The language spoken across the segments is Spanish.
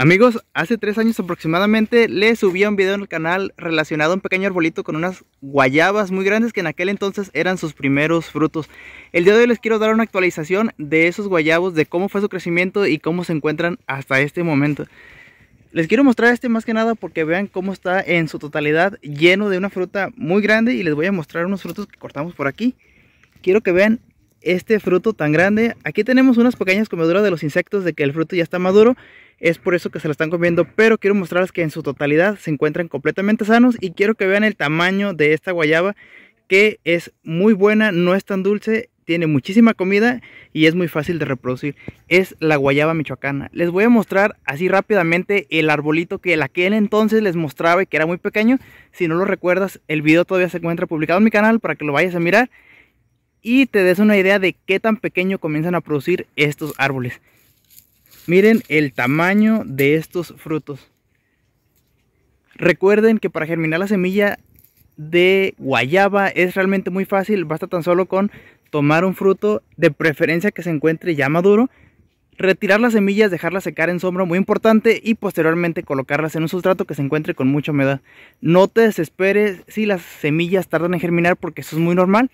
Amigos, hace tres años aproximadamente les subí un video en el canal relacionado a un pequeño arbolito con unas guayabas muy grandes que en aquel entonces eran sus primeros frutos. El día de hoy les quiero dar una actualización de esos guayabos, de cómo fue su crecimiento y cómo se encuentran hasta este momento. Les quiero mostrar este más que nada porque vean cómo está en su totalidad lleno de una fruta muy grande y les voy a mostrar unos frutos que cortamos por aquí. Quiero que vean este fruto tan grande. Aquí tenemos unas pequeñas comeduras de los insectos de que el fruto ya está maduro. Es por eso que se lo están comiendo, pero quiero mostrarles que en su totalidad se encuentran completamente sanos y quiero que vean el tamaño de esta guayaba que es muy buena, no es tan dulce, tiene muchísima comida y es muy fácil de reproducir. Es la guayaba michoacana. Les voy a mostrar así rápidamente el arbolito que en aquel entonces les mostraba y que era muy pequeño. Si no lo recuerdas, el video todavía se encuentra publicado en mi canal para que lo vayas a mirar y te des una idea de qué tan pequeño comienzan a producir estos árboles. Miren el tamaño de estos frutos. Recuerden que para germinar la semilla de guayaba es realmente muy fácil, basta tan solo con tomar un fruto, de preferencia que se encuentre ya maduro, retirar las semillas, dejarlas secar en sombra, muy importante, y posteriormente colocarlas en un sustrato que se encuentre con mucha humedad. No te desesperes si las semillas tardan en germinar porque eso es muy normal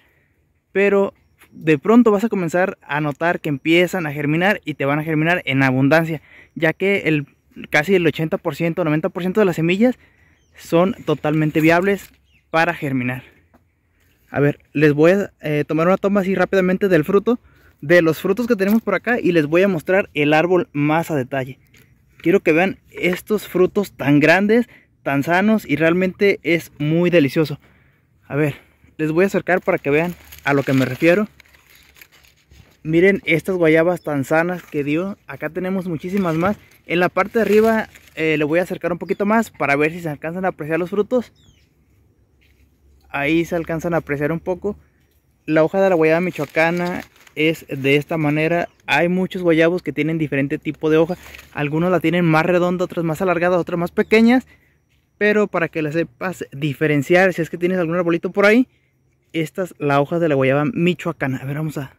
pero de pronto vas a comenzar a notar que empiezan a germinar y te van a germinar en abundancia, ya que el, casi el 80%, 90% de las semillas son totalmente viables para germinar. A ver, les voy a eh, tomar una toma así rápidamente del fruto, de los frutos que tenemos por acá y les voy a mostrar el árbol más a detalle. Quiero que vean estos frutos tan grandes, tan sanos y realmente es muy delicioso. A ver, les voy a acercar para que vean a lo que me refiero. Miren estas guayabas tan sanas que dio. Acá tenemos muchísimas más. En la parte de arriba eh, le voy a acercar un poquito más para ver si se alcanzan a apreciar los frutos. Ahí se alcanzan a apreciar un poco. La hoja de la guayaba michoacana es de esta manera. Hay muchos guayabos que tienen diferente tipo de hoja. Algunos la tienen más redonda, otras más alargadas, otras más pequeñas. Pero para que la sepas diferenciar, si es que tienes algún arbolito por ahí, estas, las hojas de la guayaba michoacana. A ver, vamos a...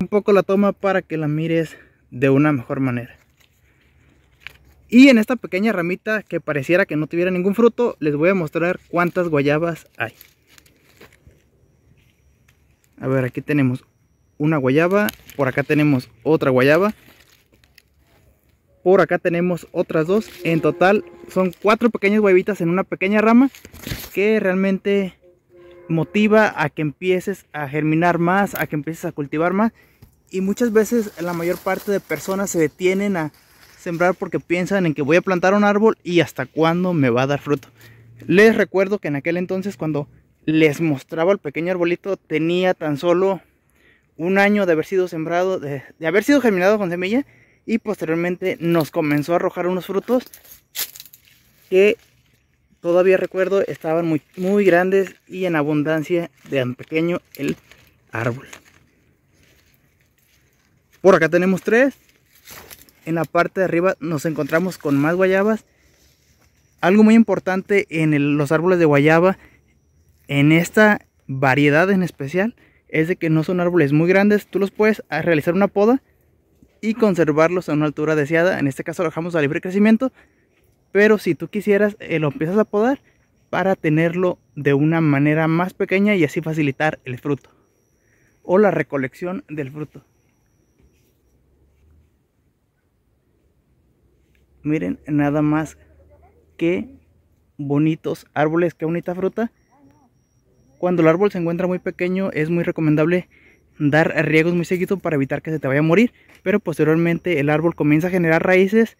Un poco la toma para que la mires de una mejor manera. Y en esta pequeña ramita que pareciera que no tuviera ningún fruto, les voy a mostrar cuántas guayabas hay. A ver, aquí tenemos una guayaba, por acá tenemos otra guayaba, por acá tenemos otras dos. En total son cuatro pequeñas huevitas en una pequeña rama que realmente motiva a que empieces a germinar más, a que empieces a cultivar más. Y muchas veces la mayor parte de personas se detienen a sembrar porque piensan en que voy a plantar un árbol y hasta cuándo me va a dar fruto. Les recuerdo que en aquel entonces cuando les mostraba el pequeño arbolito tenía tan solo un año de haber sido sembrado, de, haber sido germinado con semilla y posteriormente nos comenzó a arrojar unos frutos que Todavía recuerdo, estaban muy, muy grandes y en abundancia de pequeño el árbol. Por acá tenemos tres. En la parte de arriba nos encontramos con más guayabas. Algo muy importante en los árboles de guayaba, en esta variedad en especial, es de que no son árboles muy grandes. Tú los puedes ah, realizar una poda y conservarlos a una altura deseada. En este caso lo dejamos a libre crecimiento pero si tú quisieras, eh, lo empiezas a podar para tenerlo de una manera más pequeña y así facilitar el fruto. O la recolección del fruto. Miren nada más que bonitos árboles, qué bonita fruta. Cuando el árbol se encuentra muy pequeño es muy recomendable dar riegos muy seguido para evitar que se te vaya a morir. Pero posteriormente el árbol comienza a generar raíces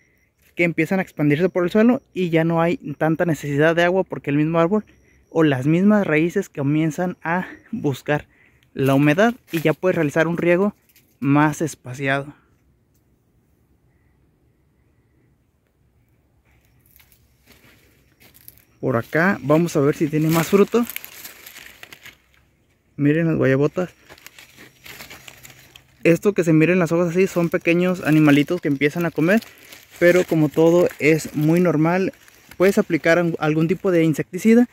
que empiezan a expandirse por el suelo y ya no hay tanta necesidad de agua porque el mismo árbol o las mismas raíces comienzan a buscar la humedad y ya puedes realizar un riego más espaciado. Por acá vamos a ver si tiene más fruto. Miren las guayabotas. Esto que se miren las hojas así son pequeños animalitos que empiezan a comer pero como todo es muy normal, puedes aplicar algún tipo de insecticida,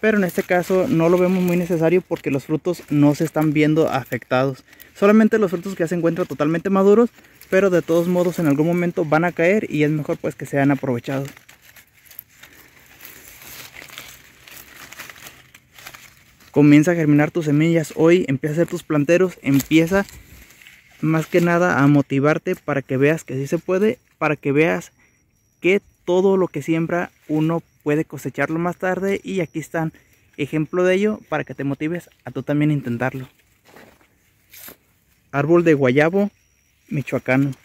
pero en este caso no lo vemos muy necesario porque los frutos no se están viendo afectados. Solamente los frutos que ya se encuentran totalmente maduros, pero de todos modos en algún momento van a caer y es mejor pues que sean aprovechados. Comienza a germinar tus semillas hoy, empieza a hacer tus planteros, empieza más que nada a motivarte para que veas que sí se puede, para que veas que todo lo que siembra uno puede cosecharlo más tarde y aquí están ejemplo de ello para que te motives a tú también intentarlo. Árbol de guayabo michoacano.